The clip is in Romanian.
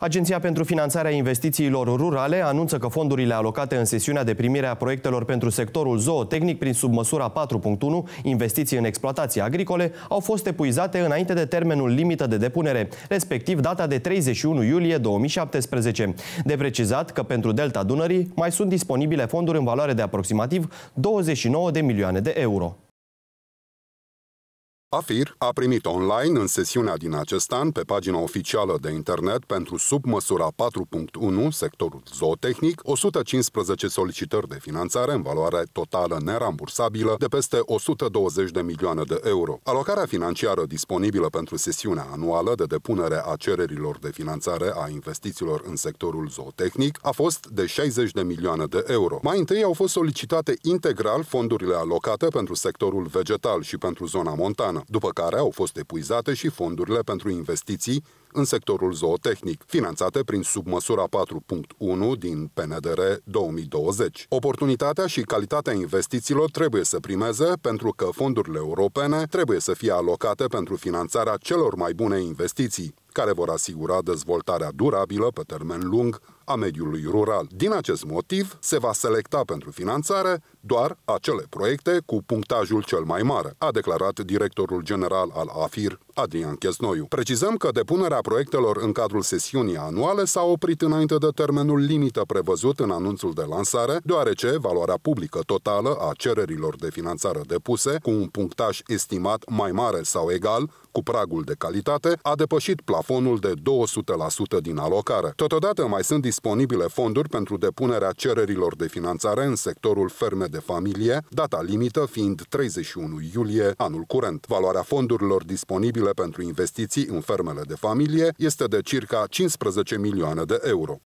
Agenția pentru Finanțarea Investițiilor Rurale anunță că fondurile alocate în sesiunea de primire a proiectelor pentru sectorul zootehnic prin submăsura 4.1, investiții în exploatații agricole, au fost epuizate înainte de termenul limită de depunere, respectiv data de 31 iulie 2017. De precizat că pentru Delta Dunării mai sunt disponibile fonduri în valoare de aproximativ 29 de milioane de euro. AFIR a primit online în sesiunea din acest an pe pagina oficială de internet pentru submăsura 4.1, sectorul zootehnic, 115 solicitări de finanțare în valoare totală nerambursabilă de peste 120 de milioane de euro. Alocarea financiară disponibilă pentru sesiunea anuală de depunere a cererilor de finanțare a investițiilor în sectorul zootehnic a fost de 60 de milioane de euro. Mai întâi au fost solicitate integral fondurile alocate pentru sectorul vegetal și pentru zona montană după care au fost epuizate și fondurile pentru investiții în sectorul zootehnic, finanțate prin submăsura 4.1 din PNDR 2020. Oportunitatea și calitatea investițiilor trebuie să primeze pentru că fondurile europene trebuie să fie alocate pentru finanțarea celor mai bune investiții, care vor asigura dezvoltarea durabilă pe termen lung a mediului rural. Din acest motiv, se va selecta pentru finanțare doar acele proiecte cu punctajul cel mai mare, a declarat directorul general al AFIR, Adrian Chesnoiu. Precizăm că depunerea proiectelor în cadrul sesiunii anuale s-a oprit înainte de termenul limită prevăzut în anunțul de lansare, deoarece valoarea publică totală a cererilor de finanțare depuse, cu un punctaj estimat mai mare sau egal, cu pragul de calitate, a depășit plafonul de 200% din alocare. Totodată mai sunt disponibile fonduri pentru depunerea cererilor de finanțare în sectorul ferme de familie, data limită fiind 31 iulie anul curent. Valoarea fondurilor disponibile pentru investiții în fermele de familie este de circa 15 milioane de euro.